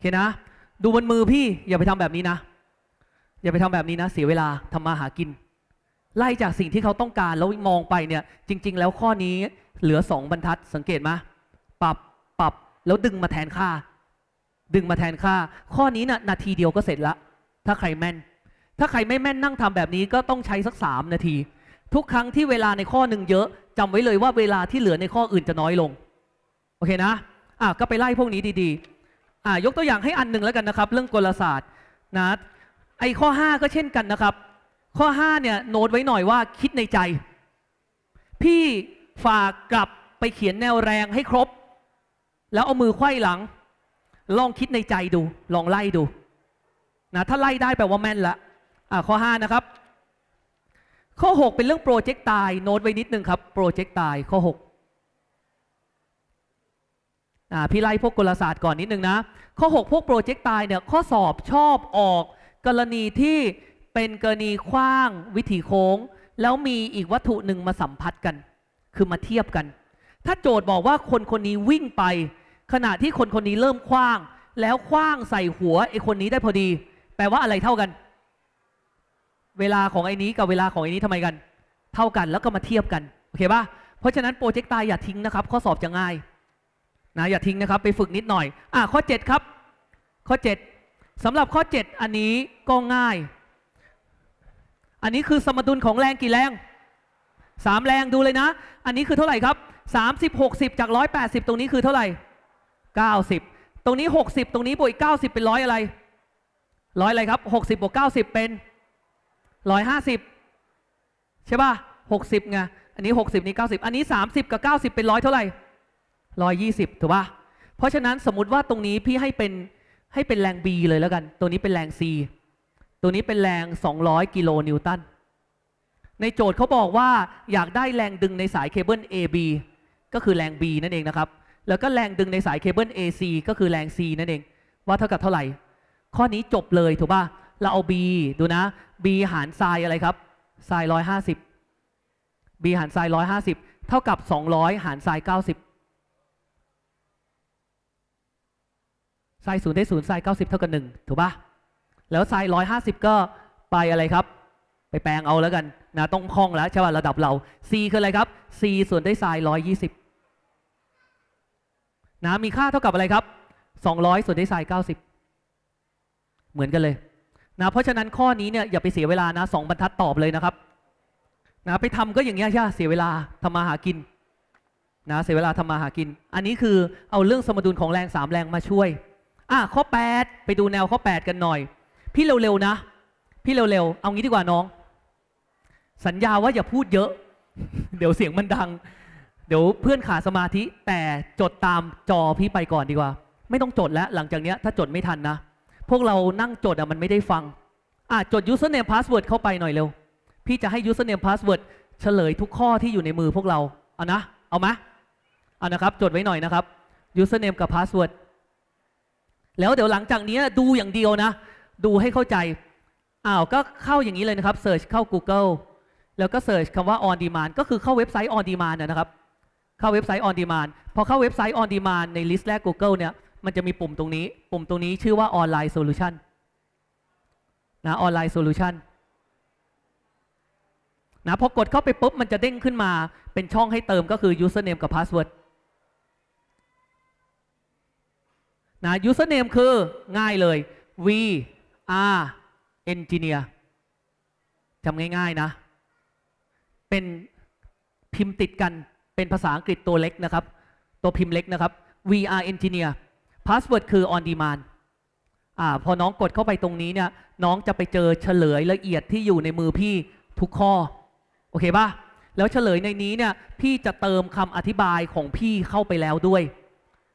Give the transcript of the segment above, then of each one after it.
เคนะ ดูบนมือพี่อย่าไปทำแบบนี้นะ อย่าไปทำแบบนี้นะ เสียเวลาทำมาหากิน ไล่จากสิ่งที่เขาต้องการ แล้วมองไปเนี่ย จริง ๆ แล้วข้อนี้เหลือสองบรรทัด สังเกตไหมปรับปรับแล้วดึงมาแทนค่า ดึงมาแทนค่า ข้อนี้นะ่ะนาทีเดียวก็เสร็จละถ้าใครแม่น ถ้าใครไม่แม่นนั่งทำแบบนี้ ก็ต้องใช้สักสามนาที ทุกครั้งที่เวลาในข้อหนึ่งเยอะ จำไว้เลยว่าเวลาที่เหลือในข้ออื่นจะน้อยลง โอเคนะ อ่ะก็ไปไล่พวกนี้ดีๆอ่ายกตัวอย่างให้อันหนึ่งแล้วกันนะครับเรื่องกลศาสตร์นะไอข้อ 5 ก็เช่นกันนะครับ ข้อ5เนี่ยโน้ตไว้หน่อยว่าคิดในใจ พี่ฝากกลับไปเขียนแนวแรงให้ครบ แล้วเอามือไขว้หลัง ลองคิดในใจดูลองไล่ดูนะถ้าไล่ได้แปลว่าแม่นละอ่าข้อ 5 นะครับ ข้อ 6 เป็นเรื่องโปรเจกต์ตาย โน้ตไว้นิดนึงครับโปรเจกต์ตายข้อ 6พี่ไล่พวกกลศาสตร์ก่อนนิดนึงนะ ข้อ 6 พวกโปรเจกต์ตายเนี่ย ข้อสอบชอบออกกรณีที่เป็นกรณีคว้างวิถีโค้ง แล้วมีอีกวัตถุหนึ่งมาสัมผัสกัน คือมาเทียบกัน ถ้าโจทย์บอกว่าคนคนนี้วิ่งไป ขณะที่คนคนนี้เริ่มคว้าง แล้วคว้างใส่หัวไอ้คนนี้ได้พอดี แปลว่าอะไรเท่ากัน เวลาของไอ้นี้กับเวลาของไอ้นี้ทำไมกัน เท่ากันแล้วก็มาเทียบกันโอเคปะ่ะเพราะฉะนั้นโปรเจกต์ตายอย่าทิ้งนะครับข้อสอบจะง่ายนะอย่าทิ้งนะครับไปฝึกนิดหน่อย อ่าข้อ 7 ครับ ข้อ7สำหรับข้อ 7อันนี้ก็ง่าย อันนี้คือสมดุลของแรงกี่แรง3แรงดูเลยนะ อันนี้คือเท่าไหร่ครับ30 60 จาก 180 ตรงนี้คือเท่าไหร่ 90ตรงนี้60 ตรงนี้บวกอีก90เป็นร้อยอะไรร้อยอะไรครับ 60บวก90เป็น150ใช่ป่ะ60ไงอันนี้60นี้90อันนี้ 30กับ90 เป็นร้อยเท่าไหร่ร้อยยี่สิบถูกปะเพราะฉะนั้นสมมติว่าตรงนี้พี่ให้เป็นให้เป็นแรง B เลยแล้วกัน ตัวนี้เป็นแรง C ตัวนี้เป็นแรง 200 กิโลนิวตัน ในโจทย์เขาบอกว่าอยากได้แรงดึงในสายเคเบิล AB ก็คือแรง B นั่นเองนะครับ แล้วก็แรงดึงในสายเคเบิล AC ก็คือแรง C นั่นเอง ว่าเท่ากับเท่าไหร่ ข้อนี้จบเลยถูกป่ะเราเอา B ดูนะ B หารทรายอะไรครับทราย150 B หารทราย150เท่ากับ200 หารทราย90ไซน์ศูนย์ได้ศูนย์ไซน์เก้าสิบเท่ากับหนึ่งถูกปะแล้วไซน์ร้อยห้าสิบก็ไปอะไรครับ ไปแปลงเอาแล้วกันนะต้องคล่องแล้วใช่ป่ะระดับเรา c คือ อะไรครับ c ส่วนได้ไซน์ร้อยยี่สิบนะมีค่าเท่ากับอะไรครับสองร้อยส่วนได้ไซน์เก้าสิบเหมือนกันเลยนะ เพราะฉะนั้นข้อนี้เนี่ยอย่าไปเสียเวลานะสองบรรทัดตอบเลยนะครับนะไปทำก็อย่างเงี้ยใช่เสียเวลาทำมาหากินนะเสียเวลาทำมาหากิน อันนี้คือเอาเรื่องสมดุลของแรงสามแรงมาช่วยอ่ะ ข้อ 8 ไปดูแนวข้อ 8 กันหน่อย พี่เร็วๆนะ พี่เร็วๆ เอางี้ดีกว่าน้อง สัญญาว่าอย่าพูดเยอะ เดี๋ยวเสียงมันดัง เดี๋ยวเพื่อนขาดสมาธิ แต่จดตามจอพี่ไปก่อนดีกว่า ไม่ต้องจดแล้ว หลังจากเนี้ยถ้าจดไม่ทันนะ พวกเรานั่งจดอะมันไม่ได้ฟังอ่ะจด username password เข้าไปหน่อยเร็ว พี่จะให้ username password เฉลยทุกข้อที่อยู่ในมือพวกเราเอานะเอาไหมเอานะครับจดไว้หน่อยนะครับ username กับ password แล้วเดี๋ยวหลังจากนี้ดูอย่างเดียวนะ ดูให้เข้าใจ อ้าว ก็เข้าอย่างนี้เลยนะครับเสิร์ชเข้า Google แล้วก็เสิร์ชคำว่า on demand ก็คือเข้าเว็บไซต์ on demand นะครับ เข้าเว็บไซต์ on demand พอเข้าเว็บไซต์ on demand ในลิสต์แรก Google เนี่ยมันจะมีปุ่มตรงนี้ปุ่มตรงนี้ชื่อว่า online solution นะออนไลน์โซลูชันนะพอกดเข้าไปปุ๊บ มันจะเด้งขึ้นมาเป็นช่องให้เติมก็คือ username กับ password นะ username คือง่ายเลย V r e n g i n e e r จำง่าย ๆ นะ เป็นพิมพ์ติดกันเป็นภาษาอังกฤษตัวเล็กนะครับ ตัวพิมพ์เล็กนะครับ V r e n g i n e e r password คือ on demand อ่าพอน้องกดเข้าไปตรงนี้เนี่ยน้องจะไปเจอเฉลยละเอียดที่อยู่ในมือพี่ทุกข้อ โอเคป่ะแล้วเฉลยในนี้เนี่ยพี่จะเติมคำอธิบายของพี่เข้าไปแล้วด้วย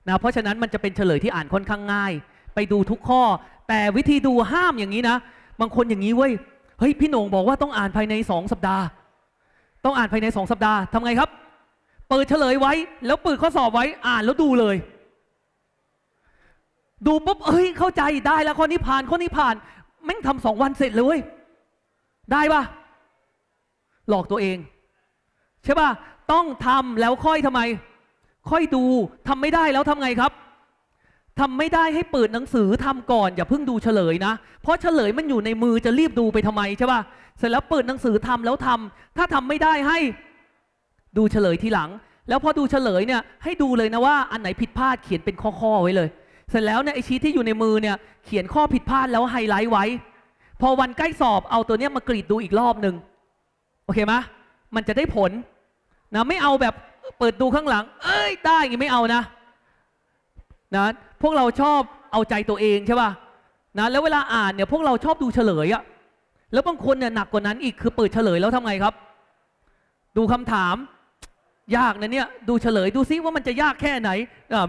นะเพราะฉะนั้นมันจะเป็นเฉลยที่อ่านค่อนข้างง่าย ไปดูทุกข้อ แต่วิธีดูห้ามอย่างนี้นะ บางคนอย่างนี้เว้ยเฮ้ยพี่หนงบอกว่าต้องอ่านภายในสองสัปดาห์ ต้องอ่านภายในสองสัปดาห์ทำไงครับ เปิดเฉลยไว้แล้วเปิดข้อสอบไว้อ่านแล้วดูเลย ดูปุ๊บ เอ้ย เข้าใจได้แล้วข้อนี้ผ่านข้อนี้ผ่านแม่งทำสองวันเสร็จเลยได้ปะหลอกตัวเองใช่ปะต้องทำแล้วค่อยทำไมค่อยดูทำไม่ได้แล้วทำไงครับ ทำไม่ได้ให้เปิดหนังสือทำก่อน อย่าเพิ่งดูเฉลยนะ เพราะเฉลยมันอยู่ในมือจะรีบดูไปทำไมใช่ป่ะเสร็จแล้วเปิดหนังสือทำแล้วทำ ถ้าทำไม่ได้ให้ดูเฉลยทีหลัง แล้วพอดูเฉลยเนี่ยให้ดูเลยนะว่า อันไหนผิดพลาดเขียนเป็นข้อๆไว้เลย เสร็จแล้วเนี่ยไอชีทที่อยู่ในมือเนี่ยเขียนข้อผิดพลาดแล้วไฮไลท์ไว้ พอวันใกล้สอบเอาตัวเนี้ยมากรีดดูอีกรอบหนึ่งโอเคไหมมันจะได้ผลนะไม่เอาแบบเปิดดูข้างหลัง เอ้ยได้ยังไม่เอานะ นะ พวกเราชอบเอาใจตัวเองใช่ป่ะ นะ แล้วเวลาอ่านเนี่ย พวกเราชอบดูเฉลยอะ แล้วบางคนเนี่ยหนักกว่านั้นอีกคือเปิดเฉลยแล้วทำไงครับ ดูคำถาม ยากนะเนี่ย ดูเฉลย ดูซิว่ามันจะยากแค่ไหน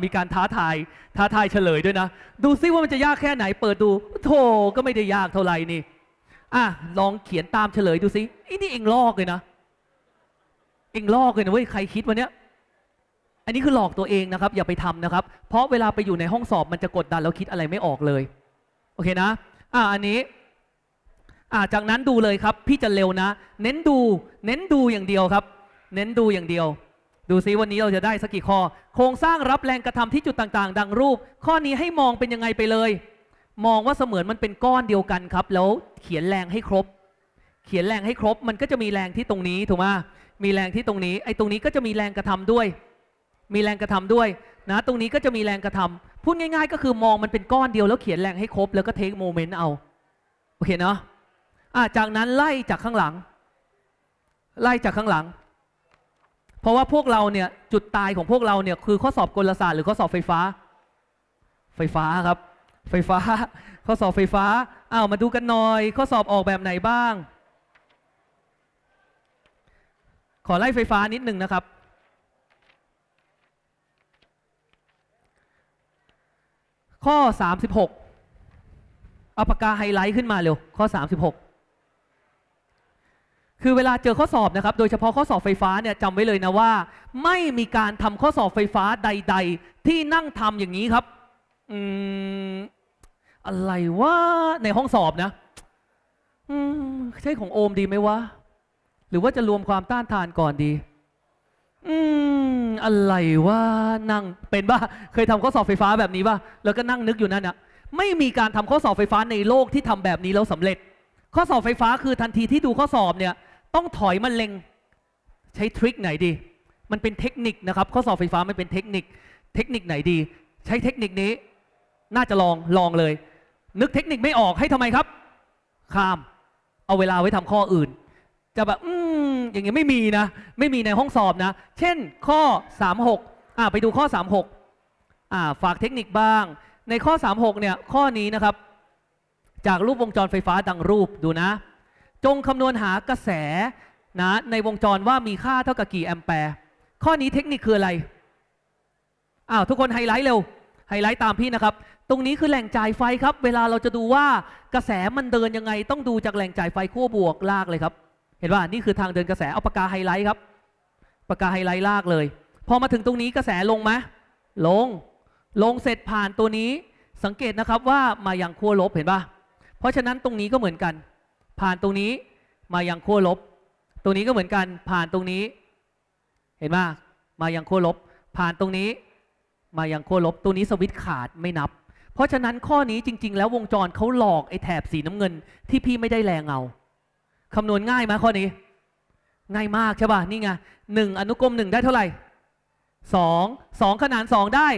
มีการท้าทาย ท้าทายเฉลยด้วยนะ ดูซิว่ามันจะยากแค่ไหน เปิดดูโธ่ก็ไม่ได้ยากเท่าไหร่นี่อ่ะลองเขียนตามเฉลยดูซิอันี่เองลอกเลยนะเองลอกเลยนะเว้ยใครคิดวันเนี้ยอันนี้คือหลอกตัวเองนะครับ อย่าไปทำนะครับ เพราะเวลาไปอยู่ในห้องสอบมันจะกดดันแล้วคิดอะไรไม่ออกเลย โอเคนะอ่าอันนี้อ่าจากนั้นดูเลยครับ พี่จะเร็วนะ เน้นดู เน้นดูอย่างเดียวครับ เน้นดูอย่างเดียว ดูซิวันนี้เราจะได้สักกี่ข้อโครงสร้างรับแรงกระทำที่จุดต่าง ๆ ดังรูป ข้อนี้ให้มองเป็นยังไงไปเลย มองว่าเสมือนมันเป็นก้อนเดียวกันครับ แล้วเขียนแรงให้ครบ เขียนแรงให้ครบมันก็จะมีแรงที่ตรงนี้ถูกไหมมีแรงที่ตรงนี้ไอ้ตรงนี้ก็จะมีแรงกระทำด้วย มีแรงกระทำด้วยนะตรงนี้ก็จะมีแรงกระทำ พูดง่ายๆ ก็คือมองมันเป็นก้อนเดียวแล้วเขียนแรงให้ครบแล้วก็เทคโมเมนต์เอาโอเคเนาะะจากนั้นไล่จากข้างหลัง ไล่จากข้างหลัง เพราะว่าพวกเราเนี่ยจุดตายของพวกเราเนี่ยคือข้อสอบกลศาสตร์หรือข้อสอบไฟฟ้า ไฟฟ้าครับ ไฟฟ้า ข้อสอบไฟฟ้าอ้าวมาดูกันหน่อย ข้อสอบออกแบบไหนบ้างขอไล่ไฟฟ้านิดหนึ่งนะครับ ข้อ 36เอาปากกาไฮไลท์ขึ้นมาเร็ว ข้อ 36 คือเวลาเจอข้อสอบนะครับโดยเฉพาะข้อสอบไฟฟ้าเนี่ยจำไว้เลยนะว่า ไม่มีการทำข้อสอบไฟฟ้าใดๆ ที่นั่งทำอย่างนี้ครับอืมอะไรวะในห้องสอบนะอืมใช่ของโอมดีไหมวะหรือว่าจะรวมความต้านทานก่อนดี อืม อะไรว่านั่งเป็นบ้าเคยทำข้อสอบไฟฟ้าแบบนี้บ้าแล้วก็นั่งนึกอยู่นั่นอะไม่มีการทำข้อสอบไฟฟ้าในโลกที่ทำแบบนี้แล้วสำเร็จ ข้อสอบไฟฟ้าคือทันทีที่ดูข้อสอบเนี่ยต้องถอยมันเล็ง ใช้ทริคไหนดี มันเป็นเทคนิคนะครับข้อสอบไฟฟ้ามันเป็นเทคนิค เทคนิคไหนดี ใช้เทคนิคนี้ น่าจะลองลองเลย นึกเทคนิคไม่ออกให้ทำไมครับข้าม เอาเวลาไว้ทำข้ออื่นจะแบบอืมอย่างเงี้ยไม่มีนะ ไม่มีในห้องสอบนะ เช่นข้อ 36อ่าไปดูข้อ 36อ่าฝากเทคนิคบ้าง ในข้อ 36 เนี่ยข้อนี้นะครับ จากรูปวงจรไฟฟ้าดังรูปดูนะ จงคำนวณหากระแสนะ ในวงจรว่ามีค่าเท่ากับกี่แอมแปร์ข้อนี้เทคนิคคืออะไรอ้าวทุกคนไฮไลท์เร็วไฮไลท์ตามพี่นะครับ ตรงนี้คือแหล่งจ่ายไฟครับ เวลาเราจะดูว่ากระแสมันเดินยังไง ต้องดูจากแหล่งจ่ายไฟขั้วบวกลากเลยครับเห็นว่านี่คือทางเดินกระแสเอาปากกาไฮไลท์ครับปากกาไฮไลท์ลากเลยพอมาถึงตรงนี้กระแสลงไหมลง ลงเสร็จผ่านตัวนี้สังเกตนะครับว่ามาอย่างขั้วลบเห็นปะเพราะฉะนั้นตรงนี้ก็เหมือนกัน ผ่านตรงนี้มาอย่างขั้วลบ ตรงนี้ก็เหมือนกันผ่านตรงนี้ เห็นปะมาอย่างขั้วลบผ่านตรงนี้ มาอย่างขั้วลบตัวนี้สวิตขาดไม่นับ เพราะฉะนั้นข้อนี้จริง ๆ แล้ววงจรเขาหลอกไอ้แถบสีน้ำเงิน ที่พี่ไม่ได้แรงเอาคำนวณง่ายไหมข้อนี้ ง่ายมากใช่ป่ะนี่ไงหนึ่งอนุกรมหนึ่งได้เท่าไหร่สองสองขนานสองได้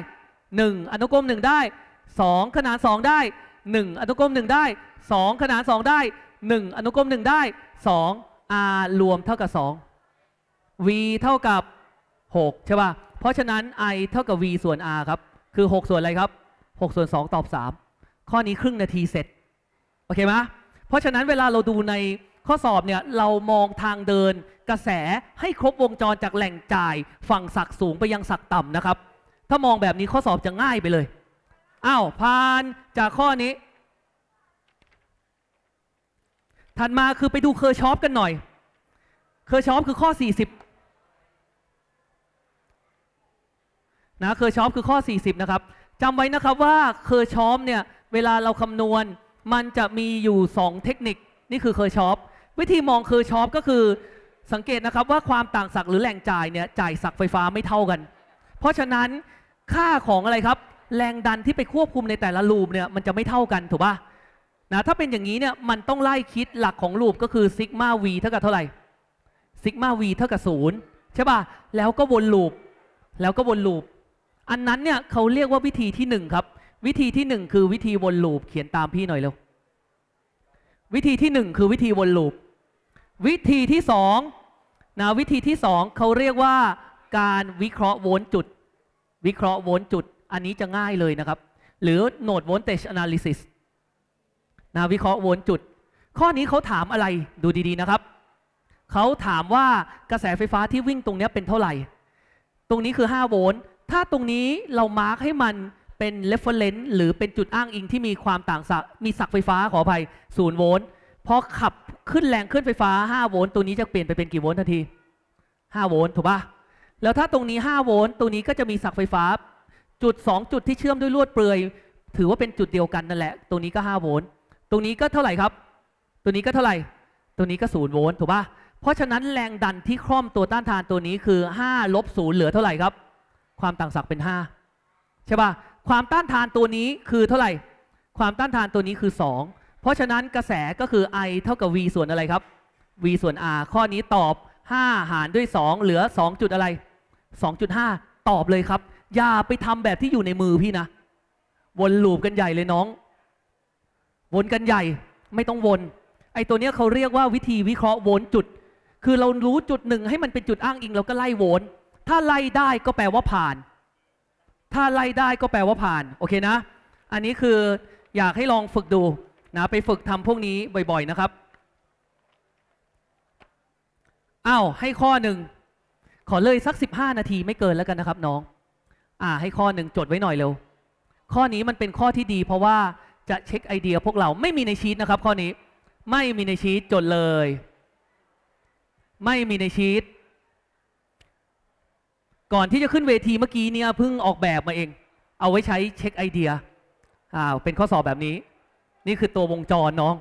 หนึ่งอนุกรมหนึ่งได้สองขนานสองได้หนึ่งอนุกรมหนึ่งได้สองขนานสองได้หนึ่งอนุกรมหนึ่งได้สอง r รวมเท่ากับสอง v เท่ากับหกใช่ป่ะเพราะฉะนั้น i เท่ากับ v ส่วน r ครับคือหกส่วนอะไรครับหกส่วนสองตอบสามข้อนี้ครึ่งนาทีเสร็จโอเคไหมเพราะฉะนั้นเวลาเราดูในข้อสอบเนี่ยเรามองทางเดินกระแสให้ครบวงจรจากแหล่งจ่าย ฝั่งสักสูงไปยังสักต่ำนะครับ ถ้ามองแบบนี้ข้อสอบจะง่ายไปเลยอ้าวผ่านจากข้อนี้ ถัดมาคือไปดูเคอร์ชอปกันหน่อยเคอร์ชอปคือข้อ40นะเคอร์ชอปคือข้อ40นะครับจำไว้นะครับว่าเคอร์ชอปเนี่ยเวลาเราคำนวณมันจะมีอยู่2เทคนิคนี่คือเคอร์ชอปวิธีมองคือช็อปก็คือสังเกตนะครับว่าความต่างศักหรือแรงจ่ายเนี่ยจ่ายศักไฟฟ้าไม่เท่ากัน เพราะฉะนั้นค่าของอะไรครับ แรงดันที่ไปควบคุมในแต่ละลูปเนี่ยมันจะไม่เท่ากันถูกป่ะนะถ้าเป็นอย่างนี้เนี่ยมันต้องไล่คิดหลักของลูปก็คือซิกมาวีเท่ากับเท่าไหร่ซิกมาวีเท่ากับศูนย์ใช่ป่ะแล้วก็วนลูปแล้วก็วนลูปอันนั้นเนี่ยเขาเรียกว่าวิธีที่หนึ่งครับวิธีที่หนึ่งคือวิธีวนลูปเขียนตามพี่หน่อยเร็ววิธีที่หนึ่งคือวิธีวนลูปวิธีที่สองนะวิธีที่สองเขาเรียกว่าการวิเคราะห์โวลต์จุด วิเคราะห์โวลต์จุด อันนี้จะง่ายเลยนะครับ หรือ node voltage analysis นะวิเคราะห์โวลต์จุด ข้อนี้เขาถามอะไร ดูดีๆนะครับ เขาถามว่ากระแสไฟฟ้าที่วิ่งตรงนี้เป็นเท่าไหร่ ตรงนี้คือ 5 โวลต์ ถ้าตรงนี้เรามาร์กให้มันเป็น reference หรือเป็นจุดอ้างอิงที่มีความต่างมีศักไฟฟ้าขออภัย0โวลต์พอขับขึ้นแรง ขึ้นไฟฟ้า 5 โวลต์ ตัวนี้จะเปลี่ยนไปเป็นกี่โวลต์ทันที 5 โวลต์ ถูกปะแล้วถ้าตรงนี้ 5 โวลต์ ตัวนี้ก็จะมีสักไฟฟ้า จุด 2 จุดที่เชื่อมด้วยลวดเปลือย ถือว่าเป็นจุดเดียวกัน นั่นแหละ ตัวนี้ก็ 5 โวลต์ตรงนี้ก็เท่าไหร่ครับ ตัวนี้ก็เท่าไหร่ ตัวนี้ก็ 0 โวลต์ ถูกปะเพราะฉะนั้นแรงดันที่คล่อมตัวต้านทานตัวนี้คือ5ลบ0เหลือเท่าไหร่ครับ ความต่างศักย์เป็น 5 ใช่ปะความต้านทานตัวนี้คือเท่าไหร่ ความต้านทานตัวนี้คือ2ราะฉะนั้นกระแสก็คือ i เท่ากับ v ส่วนอะไรครับ v ส่วน r ข้อนี้ตอบ 5 หารด้วย 2 เหลือ 2 จุดอะไร 2.5 ตอบเลยครับ อย่าไปทำแบบที่อยู่ในมือพี่นะ วนลูปกันใหญ่เลยน้อง วนกันใหญ่ ไม่ต้องวน ไอตัวเนี้ยเขาเรียกว่าวิธีวิเคราะห์วนจุด คือเรารู้จุดหนึ่งให้มันเป็นจุดอ้างอิงเราก็ไล่วน ถ้าไล่ได้ก็แปลว่าผ่าน ถ้าไล่ได้ก็แปลว่าผ่านโอเคนะ อันนี้คือ อยากให้ลองฝึกดูนะ ไปฝึกทำพวกนี้บ่อย ๆนะครับ อ้าว ให้ข้อหนึ่ง ขอเลยสัก 15 นาทีไม่เกินแล้วกันนะครับน้อง อ่า ให้ข้อหนึ่งจดไว้หน่อยเร็ว ข้อนี้มันเป็นข้อที่ดีเพราะว่าจะเช็คไอเดียพวกเราไม่มีในชีตนะครับ ข้อนี้ ไม่มีในชีตจดเลย ไม่มีในชีตก่อนที่จะขึ้นเวทีเมื่อกี้เนี่ยเพิ่งออกแบบมาเอง เอาไว้ใช้เช็คไอเดียอ่าเป็นข้อสอบแบบนี้นี่คือตัววงจรน้อง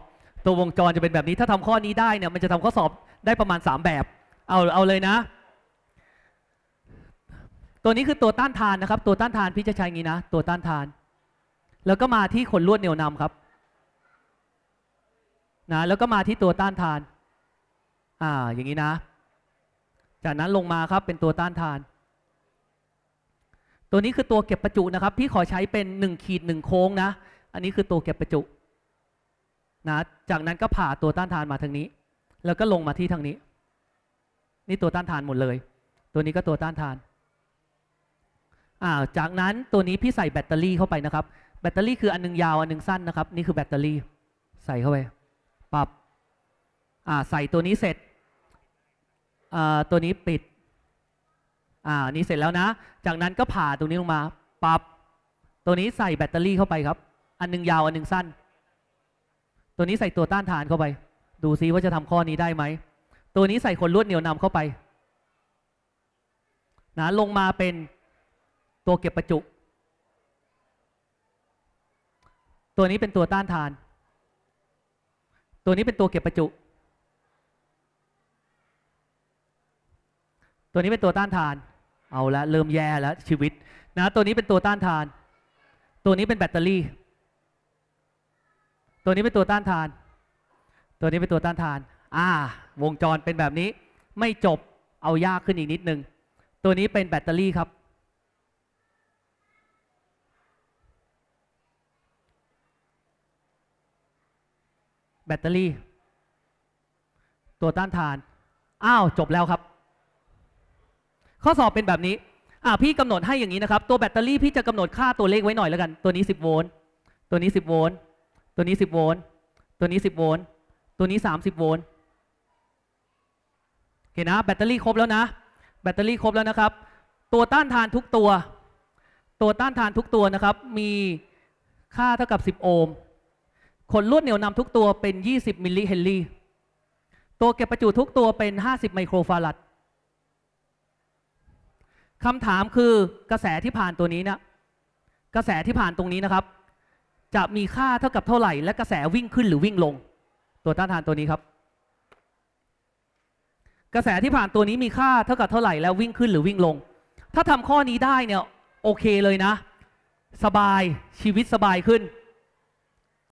ตัววงจรจะเป็นแบบนี้ถ้าทำข้อนี้ได้เนี่ย มันจะทำข้อสอบได้ประมาณ 3 แบบเอาเอาเลยนะ ตัวนี้คือตัวต้านทานนะครับตัวต้านทานพี่จะใช้งี้นะ ตัวต้านทานแล้วก็มาที่ขนลวดเหนียวนำครับนะแล้วก็มาที่ตัวต้านทานอ่าอย่างนี้นะ จากนั้นลงมาครับเป็นตัวต้านทาน ตัวนี้คือตัวเก็บประจุนะครับพี่ขอใช้เป็น 1 ขีด1โค้งนะอันนี้คือตัวเก็บประจุนะ จากนั้นก็ผ่าตัวต้านทานมาทางนี้ แล้วก็ลงมาที่ทางนี้ นี่ตัวต้านทานหมดเลย ตัวนี้ก็ตัวต้านทานอ่าจากนั้นตัวนี้พี่ใส่แบตเตอรี่เข้าไปนะครับแบตเตอรี่คืออันนึงยาวอันนึงสั้นนะครับนี่คือแบตเตอรี่ใส่เข้าไปปรับอ่าใส่ตัวนี้เสร็จอ่าตัวนี้ปิดอ่านี้เสร็จแล้วนะ จากนั้นก็ผ่าตรงนี้ลงมาปรับตัวนี้ใส่แบตเตอรี่เข้าไปครับอันนึงยาวอันนึงสั้นตัวนี้ใส่ตัวต้านทานเข้าไป ดูซิว่าจะทำข้อนี้ได้ไหม ตัวนี้ใส่คนรวดเหนียวนำเข้าไปนะลงมาเป็นตัวเก็บประจุ ตัวนี้เป็นตัวต้านทาน ตัวนี้เป็นตัวเก็บประจุ ตัวนี้เป็นตัวต้านทาน เอาละเริ่มแย่แล้วชีวิตนะ ตัวนี้เป็นตัวต้านทาน ตัวนี้เป็นแบตเตอรี่ตัวนี้เป็นตัวต้านทาน ตัวนี้เป็นตัวต้านทาน อ่า วงจรเป็นแบบนี้ไม่จบเอายากขึ้นอีกนิดนึง ตัวนี้เป็นแบตเตอรี่ครับ แบตเตอรี่ ตัวต้านทาน อ้าว จบแล้วครับ ข้อสอบเป็นแบบนี้ อ่าพี่กำหนดให้อย่างนี้นะครับ ตัวแบตเตอรี่พี่จะกำหนดค่าตัวเลขไว้หน่อยแล้วกัน ตัวนี้10โวลต์ ตัวนี้ 10โวลต์ตัวนี้ 10 โวลต์ ตัวนี้ 10 โวลต์ ตัวนี้ 30 โวลต์เห็นนะ แบตเตอรี่ครบแล้วนะ แบตเตอรี่ครบแล้วนะครับ ตัวต้านทานทุกตัว ตัวต้านทานทุกตัวนะครับ มีค่าเท่ากับ10 โอห์มขนลวดเหนียวนำทุกตัวเป็น 20มิลลิเฮนรี่ตัวเก็บประจุทุกตัวเป็น50ไมโครฟาราดคำถามคือกระแสที่ผ่านตัวนี้นะ กระแสที่ผ่านตรงนี้นะครับจะมีค่าเท่ากับเท่าไหร่ และกระแสวิ่งขึ้นหรือวิ่งลง ตัวต้านทานตัวนี้ครับ กระแสที่ผ่านตัวนี้มีค่าเท่ากับเท่าไหร่ แล้ววิ่งขึ้นหรือวิ่งลง ถ้าทำข้อนี้ได้เนี่ยโอเคเลยนะ สบายชีวิตสบายขึ้น